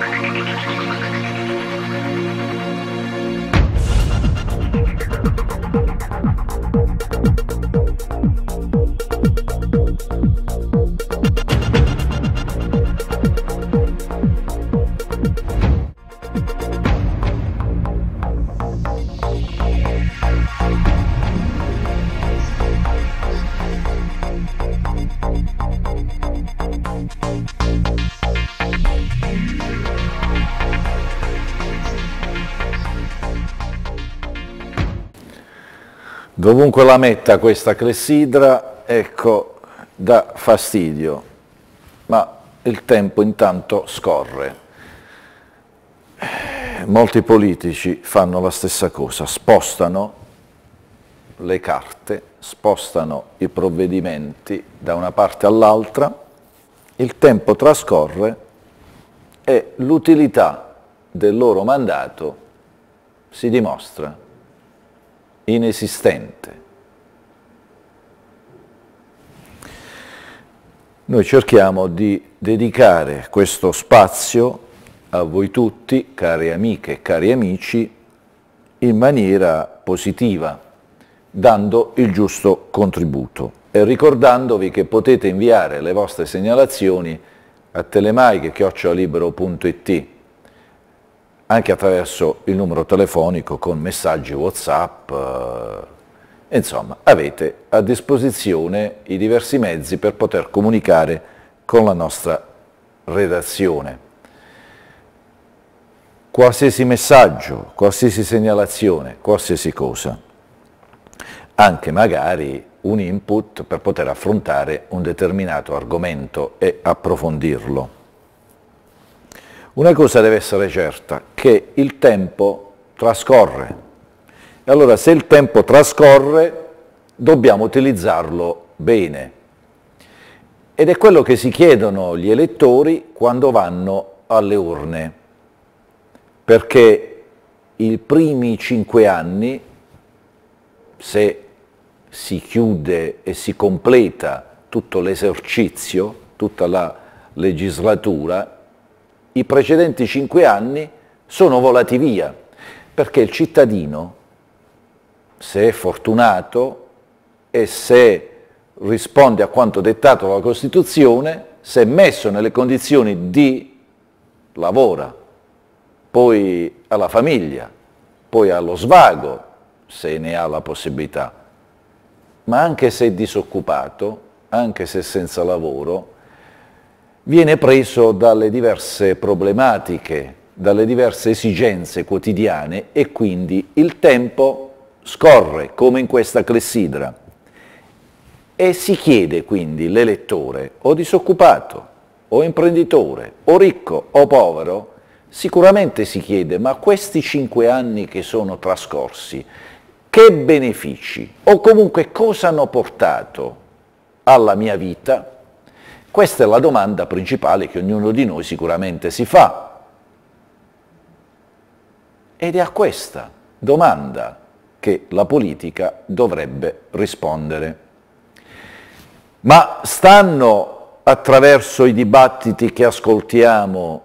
Thank you. Dovunque la metta questa clessidra, ecco, dà fastidio, ma il tempo intanto scorre. Molti politici fanno la stessa cosa, spostano le carte, spostano i provvedimenti da una parte all'altra, il tempo trascorre e l'utilità del loro mandato si dimostra inesistente. Noi cerchiamo di dedicare questo spazio a voi tutti, care amiche e cari amici, in maniera positiva, dando il giusto contributo e ricordandovi che potete inviare le vostre segnalazioni a telemaiche.libero.it anche attraverso il numero telefonico con messaggi Whatsapp, eh, insomma avete a disposizione i diversi mezzi per poter comunicare con la nostra redazione. Qualsiasi messaggio, qualsiasi segnalazione, qualsiasi cosa, anche magari un input per poter affrontare un determinato argomento e approfondirlo. Una cosa deve essere certa, che il tempo trascorre. E allora se il tempo trascorre dobbiamo utilizzarlo bene. Ed è quello che si chiedono gli elettori quando vanno alle urne, perché i primi cinque anni, se si chiude e si completa tutto l'esercizio, tutta la legislatura, i precedenti cinque anni sono volati via, perché il cittadino, se è fortunato e se risponde a quanto dettato dalla Costituzione, se è messo nelle condizioni di lavora, poi alla famiglia, poi allo svago, se ne ha la possibilità, ma anche se è disoccupato, anche se senza lavoro, viene preso dalle diverse problematiche, dalle diverse esigenze quotidiane e quindi il tempo scorre come in questa clessidra e si chiede quindi l'elettore o disoccupato o imprenditore o ricco o povero, sicuramente si chiede ma questi cinque anni che sono trascorsi che benefici o comunque cosa hanno portato alla mia vita questa è la domanda principale che ognuno di noi sicuramente si fa. Ed è a questa domanda che la politica dovrebbe rispondere. Ma stanno attraverso i dibattiti che ascoltiamo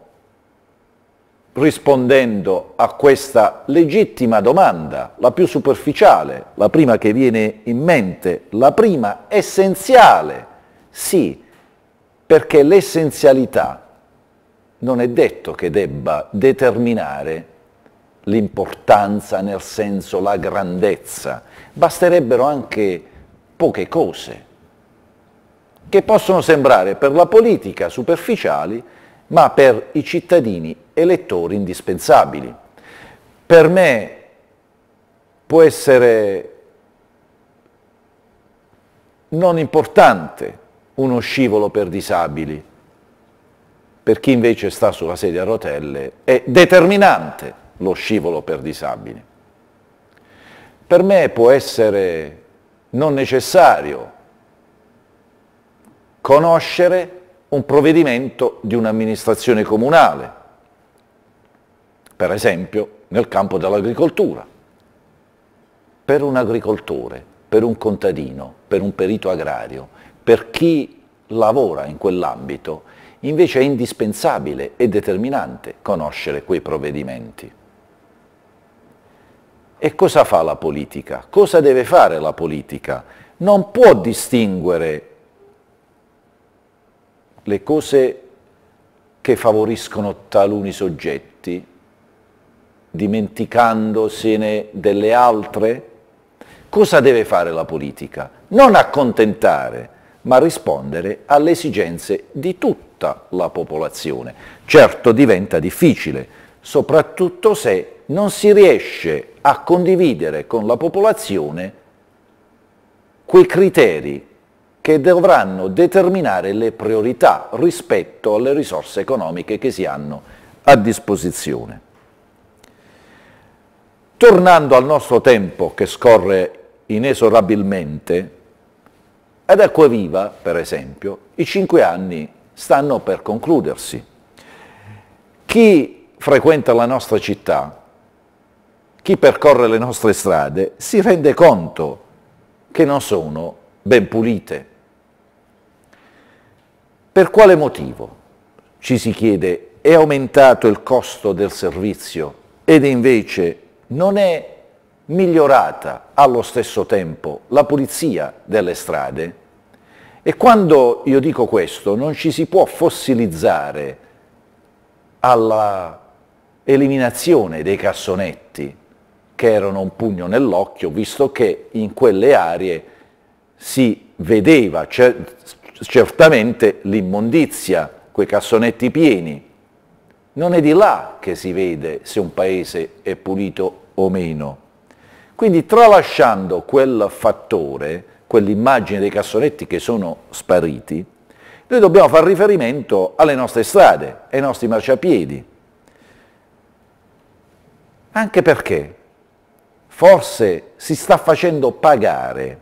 rispondendo a questa legittima domanda, la più superficiale, la prima che viene in mente, la prima essenziale, sì, perché l'essenzialità non è detto che debba determinare l'importanza nel senso la grandezza, basterebbero anche poche cose che possono sembrare per la politica superficiali, ma per i cittadini elettori indispensabili. Per me può essere non importante uno scivolo per disabili, per chi invece sta sulla sedia a rotelle è determinante lo scivolo per disabili. Per me può essere non necessario conoscere un provvedimento di un'amministrazione comunale, per esempio nel campo dell'agricoltura, per un agricoltore, per un contadino, per un perito agrario, per chi lavora in quell'ambito, invece è indispensabile e determinante conoscere quei provvedimenti. E cosa fa la politica? Cosa deve fare la politica? Non può distinguere le cose che favoriscono taluni soggetti, dimenticandosene delle altre? Cosa deve fare la politica? Non accontentare ma rispondere alle esigenze di tutta la popolazione. Certo diventa difficile, soprattutto se non si riesce a condividere con la popolazione quei criteri che dovranno determinare le priorità rispetto alle risorse economiche che si hanno a disposizione. Tornando al nostro tempo che scorre inesorabilmente, ad Acquaviva, ecco per esempio, i cinque anni stanno per concludersi. Chi frequenta la nostra città, chi percorre le nostre strade, si rende conto che non sono ben pulite. Per quale motivo, ci si chiede, è aumentato il costo del servizio ed invece non è migliorata allo stesso tempo la pulizia delle strade. E quando io dico questo, non ci si può fossilizzare alla eliminazione dei cassonetti, che erano un pugno nell'occhio, visto che in quelle aree si vedeva certamente l'immondizia, quei cassonetti pieni. Non è di là che si vede se un paese è pulito o meno. Quindi tralasciando quel fattore, quell'immagine dei cassonetti che sono spariti, noi dobbiamo fare riferimento alle nostre strade, ai nostri marciapiedi. Anche perché forse si sta facendo pagare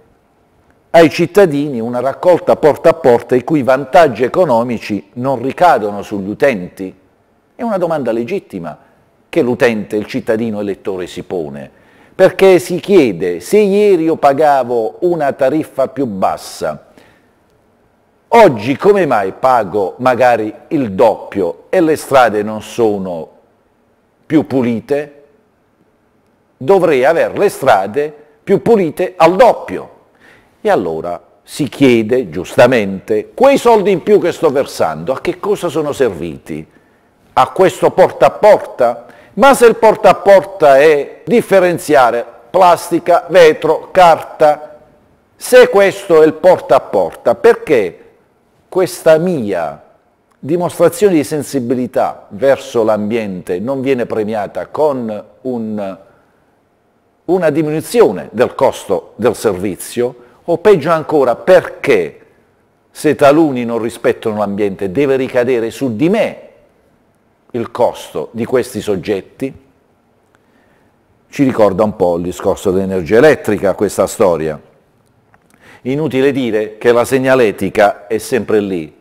ai cittadini una raccolta porta a porta i cui vantaggi economici non ricadono sugli utenti? È una domanda legittima che l'utente, il cittadino elettore si pone perché si chiede se ieri io pagavo una tariffa più bassa, oggi come mai pago magari il doppio e le strade non sono più pulite? Dovrei avere le strade più pulite al doppio. E allora si chiede giustamente quei soldi in più che sto versando a che cosa sono serviti? A questo porta a porta? Ma se il porta a porta è differenziare plastica, vetro, carta, se questo è il porta a porta, perché questa mia dimostrazione di sensibilità verso l'ambiente non viene premiata con un, una diminuzione del costo del servizio o peggio ancora perché se taluni non rispettano l'ambiente deve ricadere su di me il costo di questi soggetti ci ricorda un po' il discorso dell'energia elettrica, questa storia. Inutile dire che la segnaletica è sempre lì,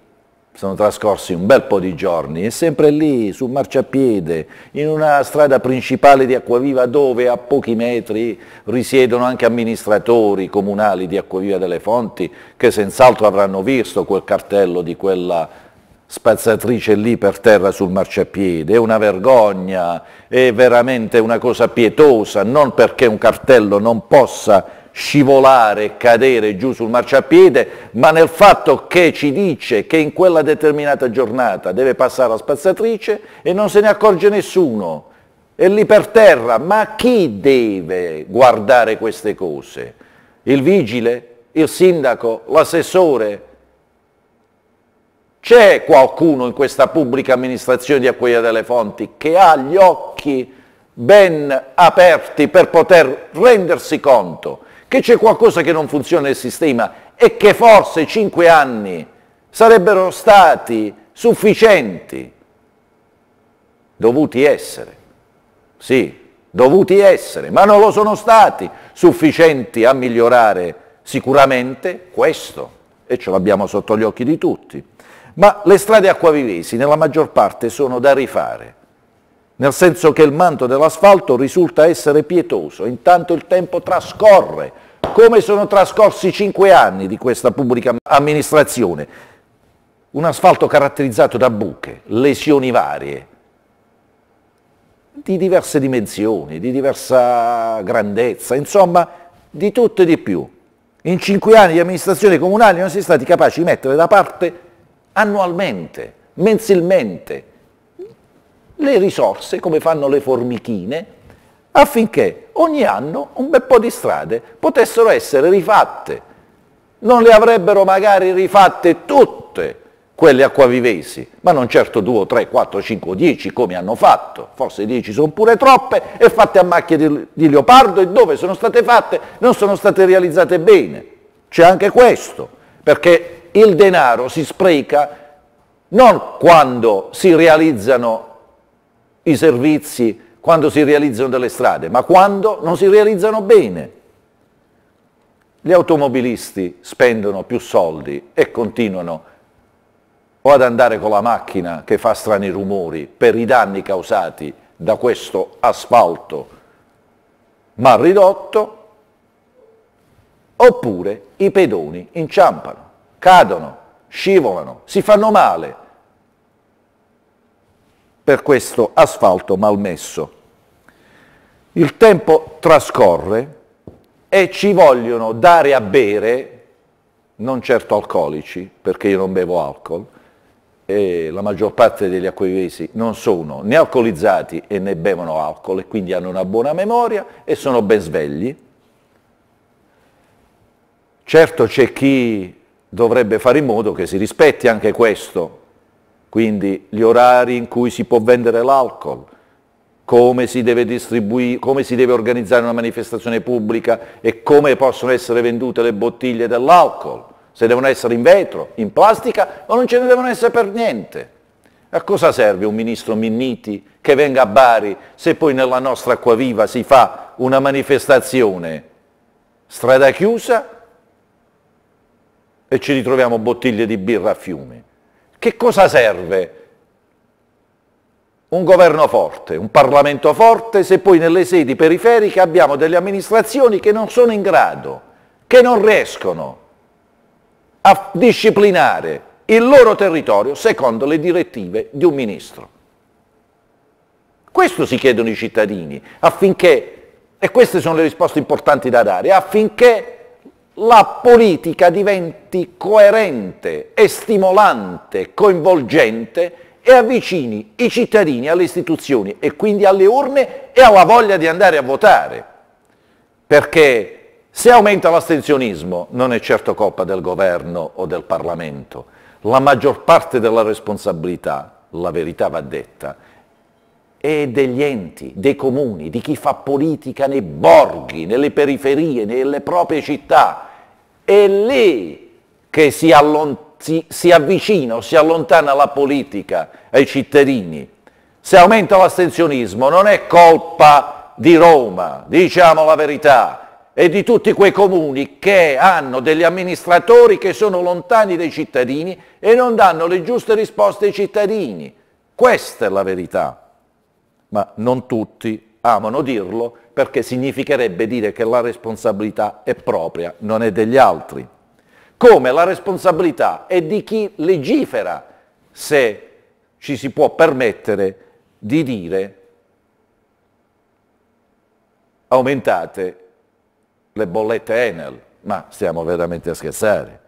sono trascorsi un bel po' di giorni, è sempre lì, sul marciapiede, in una strada principale di Acquaviva dove a pochi metri risiedono anche amministratori comunali di Acquaviva delle Fonti che senz'altro avranno visto quel cartello di quella spazzatrice lì per terra sul marciapiede, è una vergogna, è veramente una cosa pietosa, non perché un cartello non possa scivolare e cadere giù sul marciapiede, ma nel fatto che ci dice che in quella determinata giornata deve passare la spazzatrice e non se ne accorge nessuno, è lì per terra, ma chi deve guardare queste cose? Il vigile? Il sindaco? L'assessore? C'è qualcuno in questa pubblica amministrazione di Acquia delle Fonti che ha gli occhi ben aperti per poter rendersi conto che c'è qualcosa che non funziona nel sistema e che forse cinque anni sarebbero stati sufficienti, dovuti essere, sì, dovuti essere, ma non lo sono stati sufficienti a migliorare sicuramente questo, e ce l'abbiamo sotto gli occhi di tutti ma le strade acquavivesi nella maggior parte sono da rifare, nel senso che il manto dell'asfalto risulta essere pietoso, intanto il tempo trascorre, come sono trascorsi cinque anni di questa pubblica amministrazione, un asfalto caratterizzato da buche, lesioni varie, di diverse dimensioni, di diversa grandezza, insomma di tutto e di più. In cinque anni di amministrazione comunale non si è stati capaci di mettere da parte annualmente, mensilmente, le risorse, come fanno le formichine, affinché ogni anno un bel po' di strade potessero essere rifatte. Non le avrebbero magari rifatte tutte quelle acquavivesi, ma non certo 2, 3, 4, 5, 10 come hanno fatto, forse 10 sono pure troppe e fatte a macchie di, di leopardo e dove sono state fatte non sono state realizzate bene. C'è anche questo, perché il denaro si spreca non quando si realizzano i servizi, quando si realizzano delle strade, ma quando non si realizzano bene. Gli automobilisti spendono più soldi e continuano o ad andare con la macchina che fa strani rumori per i danni causati da questo asfalto mal ridotto, oppure i pedoni inciampano cadono, scivolano, si fanno male per questo asfalto malmesso. Il tempo trascorre e ci vogliono dare a bere, non certo alcolici, perché io non bevo alcol, e la maggior parte degli acquivesi non sono né alcolizzati e né bevono alcol e quindi hanno una buona memoria e sono ben svegli. Certo c'è chi dovrebbe fare in modo che si rispetti anche questo, quindi gli orari in cui si può vendere l'alcol, come si deve distribuire, come si deve organizzare una manifestazione pubblica e come possono essere vendute le bottiglie dell'alcol, se devono essere in vetro, in plastica o non ce ne devono essere per niente. A cosa serve un ministro Minniti che venga a Bari se poi nella nostra acqua viva si fa una manifestazione strada chiusa e ci ritroviamo bottiglie di birra a fiume. Che cosa serve? Un governo forte, un Parlamento forte, se poi nelle sedi periferiche abbiamo delle amministrazioni che non sono in grado, che non riescono a disciplinare il loro territorio secondo le direttive di un ministro. Questo si chiedono i cittadini affinché, e queste sono le risposte importanti da dare, affinché la politica diventi coerente e stimolante, coinvolgente e avvicini i cittadini alle istituzioni e quindi alle urne e alla voglia di andare a votare. Perché se aumenta l'astensionismo non è certo colpa del governo o del Parlamento. La maggior parte della responsabilità, la verità va detta, e degli enti, dei comuni, di chi fa politica nei borghi, nelle periferie, nelle proprie città, è lì che si, si, si avvicina o si allontana la politica ai cittadini. Se aumenta l'astensionismo non è colpa di Roma, diciamo la verità, e di tutti quei comuni che hanno degli amministratori che sono lontani dai cittadini e non danno le giuste risposte ai cittadini. Questa è la verità. Ma non tutti amano dirlo perché significherebbe dire che la responsabilità è propria, non è degli altri. Come la responsabilità è di chi legifera se ci si può permettere di dire aumentate le bollette Enel, ma stiamo veramente a scherzare.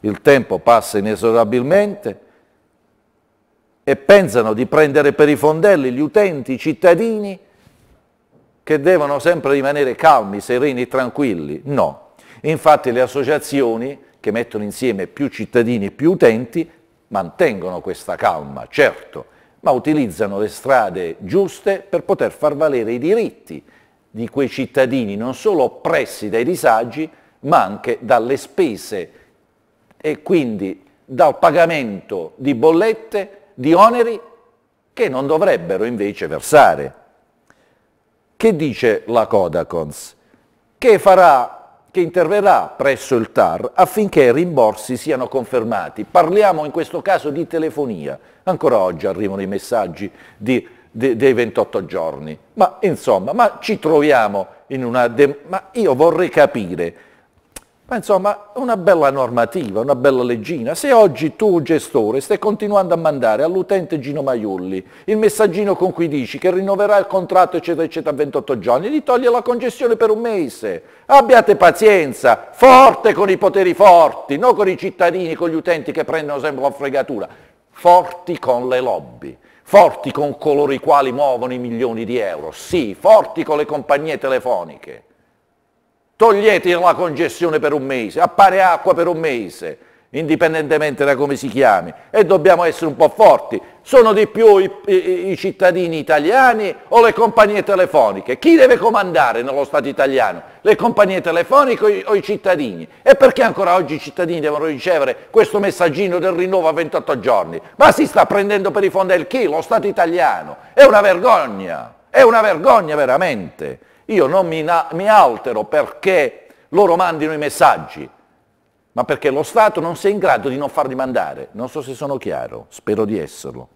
Il tempo passa inesorabilmente e pensano di prendere per i fondelli gli utenti, i cittadini, che devono sempre rimanere calmi, sereni, tranquilli. No. Infatti le associazioni che mettono insieme più cittadini e più utenti mantengono questa calma, certo, ma utilizzano le strade giuste per poter far valere i diritti di quei cittadini non solo oppressi dai disagi, ma anche dalle spese e quindi dal pagamento di bollette, di oneri che non dovrebbero invece versare. Che dice la Codacons? Che, farà, che interverrà presso il TAR affinché i rimborsi siano confermati. Parliamo in questo caso di telefonia. Ancora oggi arrivano i messaggi di, de, dei 28 giorni. Ma insomma, ma ci troviamo in una... De- ma io vorrei capire ma insomma, una bella normativa, una bella leggina. Se oggi tu, gestore, stai continuando a mandare all'utente Gino Maiulli il messaggino con cui dici che rinnoverà il contratto eccetera eccetera a 28 giorni, gli toglie la congestione per un mese. Abbiate pazienza, forte con i poteri forti, non con i cittadini, con gli utenti che prendono sempre la fregatura. Forti con le lobby forti con coloro i quali muovono i milioni di euro, sì, forti con le compagnie telefoniche togliete la concessione per un mese, appare acqua per un mese, indipendentemente da come si chiami, e dobbiamo essere un po' forti. Sono di più i, i, i cittadini italiani o le compagnie telefoniche? Chi deve comandare nello Stato italiano? Le compagnie telefoniche o i, o i cittadini? E perché ancora oggi i cittadini devono ricevere questo messaggino del rinnovo a 28 giorni? Ma si sta prendendo per i chi? lo Stato italiano, è una vergogna, è una vergogna veramente. Io non mi, mi altero perché loro mandino i messaggi, ma perché lo Stato non sia in grado di non farli mandare. Non so se sono chiaro, spero di esserlo.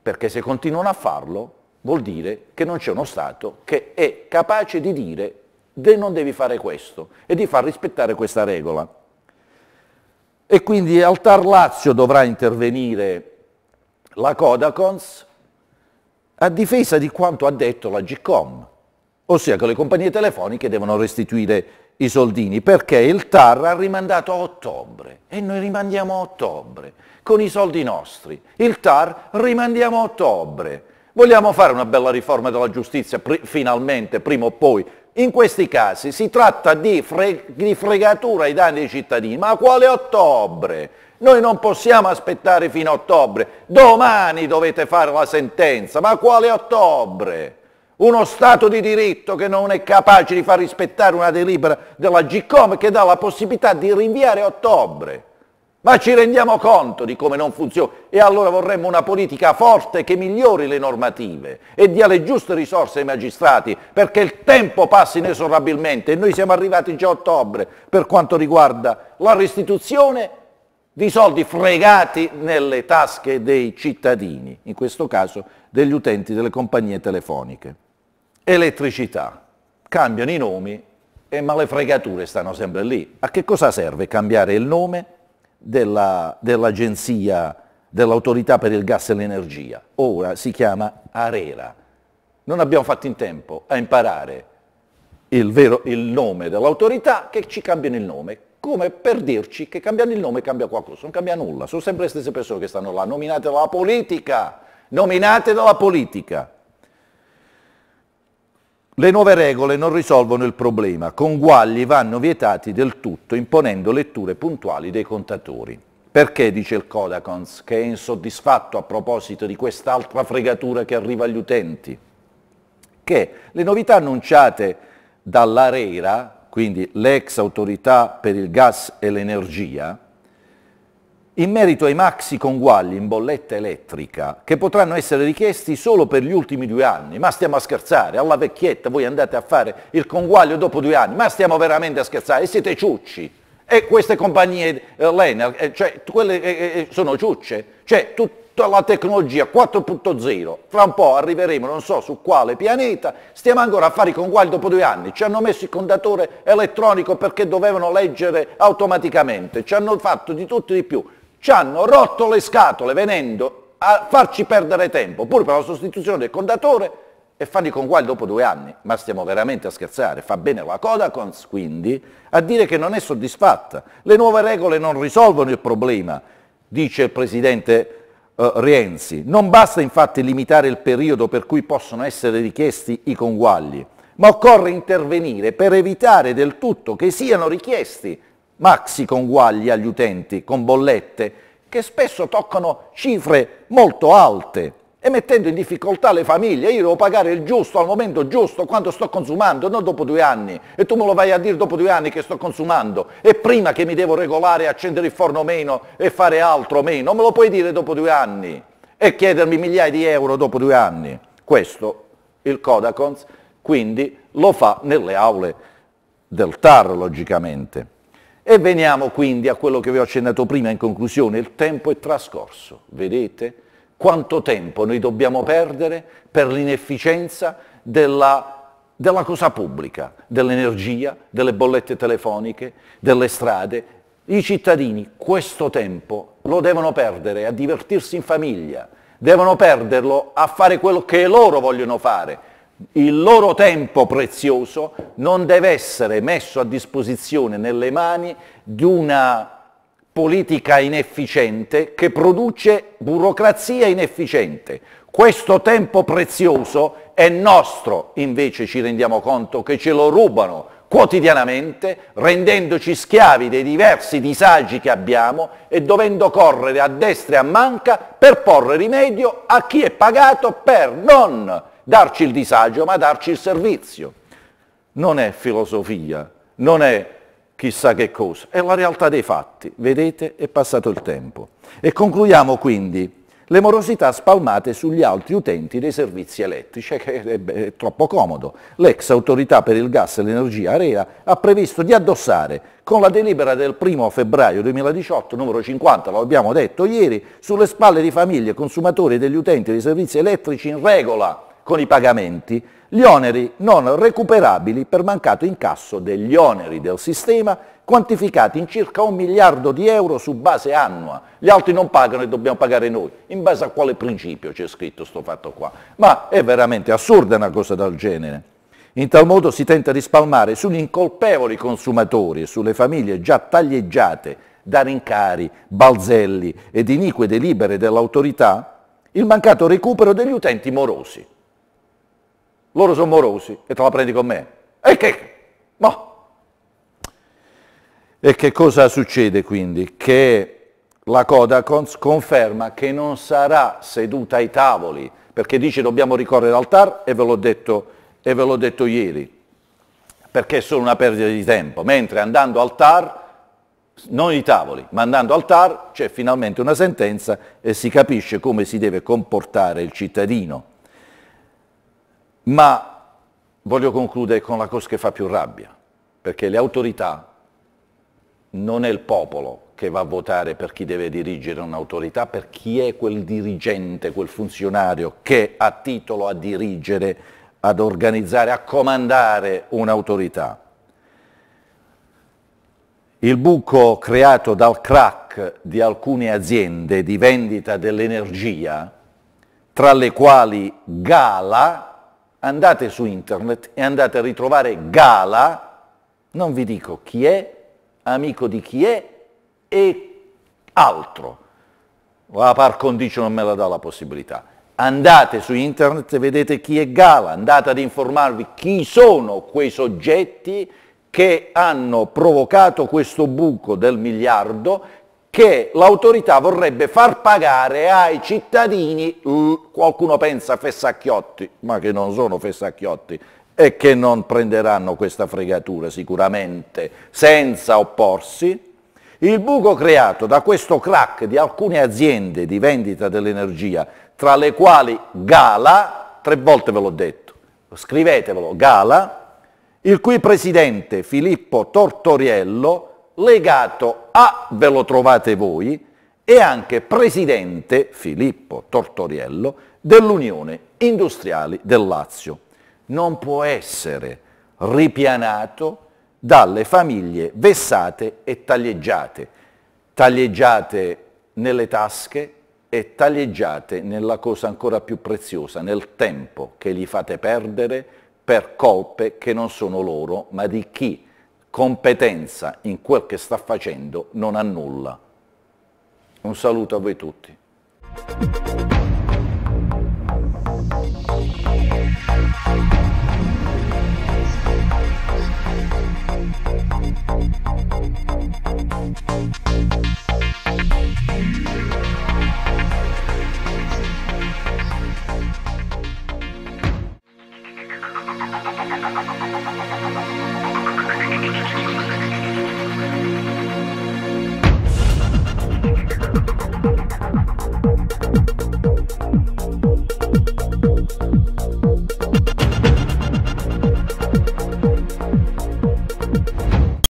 Perché se continuano a farlo vuol dire che non c'è uno Stato che è capace di dire de non devi fare questo e di far rispettare questa regola. E quindi Altar Lazio dovrà intervenire la Codacons a difesa di quanto ha detto la GCOM, ossia che le compagnie telefoniche devono restituire i soldini perché il TAR ha rimandato a ottobre e noi rimandiamo a ottobre con i soldi nostri. Il TAR rimandiamo a ottobre. Vogliamo fare una bella riforma della giustizia pr finalmente, prima o poi. In questi casi si tratta di, fre di fregatura ai danni dei cittadini. Ma quale ottobre? Noi non possiamo aspettare fino a ottobre. Domani dovete fare la sentenza. Ma quale ottobre? uno Stato di diritto che non è capace di far rispettare una delibera della GCOM che dà la possibilità di rinviare a ottobre. Ma ci rendiamo conto di come non funziona e allora vorremmo una politica forte che migliori le normative e dia le giuste risorse ai magistrati perché il tempo passa inesorabilmente e noi siamo arrivati già a ottobre per quanto riguarda la restituzione di soldi fregati nelle tasche dei cittadini, in questo caso degli utenti delle compagnie telefoniche elettricità. Cambiano i nomi, e, eh, ma le fregature stanno sempre lì. A che cosa serve cambiare il nome della, dell'agenzia, dell'autorità per il gas e l'energia? Ora si chiama Arera. Non abbiamo fatto in tempo a imparare il, vero, il nome dell'autorità che ci cambiano il nome come per dirci che cambiando il nome cambia qualcosa, non cambia nulla, sono sempre le stesse persone che stanno là, nominate dalla politica, nominate dalla politica. Le nuove regole non risolvono il problema, conguagli vanno vietati del tutto imponendo letture puntuali dei contatori. Perché, dice il Codacons, che è insoddisfatto a proposito di quest'altra fregatura che arriva agli utenti? Che le novità annunciate dall'ARERA, quindi l'ex autorità per il gas e l'energia, in merito ai maxi conguagli in bolletta elettrica che potranno essere richiesti solo per gli ultimi due anni. Ma stiamo a scherzare, alla vecchietta voi andate a fare il conguaglio dopo due anni, ma stiamo veramente a scherzare, siete ciucci. E queste compagnie, eh, l'Ener, eh, cioè, quelle eh, eh, eh, sono ciucce, cioè tutta la tecnologia 4.0, fra un po' arriveremo non so su quale pianeta, stiamo ancora a fare i conguagli dopo due anni, ci hanno messo il contatore elettronico perché dovevano leggere automaticamente, ci hanno fatto di tutto e di più, ci hanno rotto le scatole venendo a farci perdere tempo, pure per la sostituzione del contatore e fanno i conguagli dopo due anni. Ma stiamo veramente a scherzare, fa bene la Codacons quindi a dire che non è soddisfatta. Le nuove regole non risolvono il problema, dice il Presidente Uh, Rienzi. Non basta infatti limitare il periodo per cui possono essere richiesti i conguagli, ma occorre intervenire per evitare del tutto che siano richiesti maxi conguagli agli utenti con bollette che spesso toccano cifre molto alte e mettendo in difficoltà le famiglie. Io devo pagare il giusto al momento giusto quando sto consumando, non dopo due anni. E tu me lo vai a dire dopo due anni che sto consumando e prima che mi devo regolare, accendere il forno meno e fare altro o meno. me lo puoi dire dopo due anni e chiedermi migliaia di euro dopo due anni. Questo il Kodakons quindi lo fa nelle aule del TAR logicamente. E veniamo quindi a quello che vi ho accennato prima in conclusione, il tempo è trascorso, vedete? Quanto tempo noi dobbiamo perdere per l'inefficienza della, della cosa pubblica, dell'energia, delle bollette telefoniche, delle strade. I cittadini questo tempo lo devono perdere a divertirsi in famiglia, devono perderlo a fare quello che loro vogliono fare, il loro tempo prezioso non deve essere messo a disposizione nelle mani di una politica inefficiente che produce burocrazia inefficiente. Questo tempo prezioso è nostro, invece ci rendiamo conto che ce lo rubano quotidianamente, rendendoci schiavi dei diversi disagi che abbiamo e dovendo correre a destra e a manca per porre rimedio a chi è pagato per non darci il disagio, ma darci il servizio. Non è filosofia, non è chissà che cosa, è la realtà dei fatti. Vedete, è passato il tempo. E concludiamo quindi le morosità spalmate sugli altri utenti dei servizi elettrici, che è, troppo comodo. L'ex autorità per il gas e l'energia Area ha previsto di addossare con la delibera del 1 febbraio 2018, numero 50, lo abbiamo detto ieri, sulle spalle di famiglie, consumatori e degli utenti dei servizi elettrici in regola con i pagamenti gli oneri non recuperabili per mancato incasso degli oneri del sistema quantificati in circa un miliardo di euro su base annua. Gli altri non pagano e dobbiamo pagare noi. In base a quale principio c'è scritto sto fatto qua? Ma è veramente assurda una cosa del genere. In tal modo si tenta di spalmare sugli incolpevoli consumatori e sulle famiglie già taglieggiate da rincari, balzelli ed inique delibere dell'autorità il mancato recupero degli utenti morosi. Loro sono morosi e te la prendi con me. E che? No. E che cosa succede quindi? Che la Codacons conferma che non sarà seduta ai tavoli, perché dice dobbiamo ricorrere al TAR e ve l'ho detto, ve l'ho detto ieri, perché è solo una perdita di tempo, mentre andando al TAR, non i tavoli, ma andando al TAR c'è finalmente una sentenza e si capisce come si deve comportare il cittadino ma voglio concludere con la cosa che fa più rabbia, perché le autorità non è il popolo che va a votare per chi deve dirigere un'autorità, per chi è quel dirigente, quel funzionario che ha titolo a dirigere, ad organizzare, a comandare un'autorità. Il buco creato dal crack di alcune aziende di vendita dell'energia, tra le quali Gala, andate su internet e andate a ritrovare Gala, non vi dico chi è, amico di chi è e altro. La par condicio non me la dà la possibilità. Andate su internet e vedete chi è Gala, andate ad informarvi chi sono quei soggetti che hanno provocato questo buco del miliardo che l'autorità vorrebbe far pagare ai cittadini, qualcuno pensa fessacchiotti, ma che non sono fessacchiotti e che non prenderanno questa fregatura sicuramente senza opporsi, il buco creato da questo crack di alcune aziende di vendita dell'energia, tra le quali Gala, tre volte ve l'ho detto, scrivetevelo, Gala, il cui presidente Filippo Tortoriello legato a, ve lo trovate voi, e anche presidente Filippo Tortoriello dell'Unione Industriali del Lazio. Non può essere ripianato dalle famiglie vessate e taglieggiate, taglieggiate nelle tasche e taglieggiate nella cosa ancora più preziosa, nel tempo che gli fate perdere per colpe che non sono loro, ma di chi competenza in quel che sta facendo non ha nulla. Un saluto a voi tutti. Thank you. Thank you.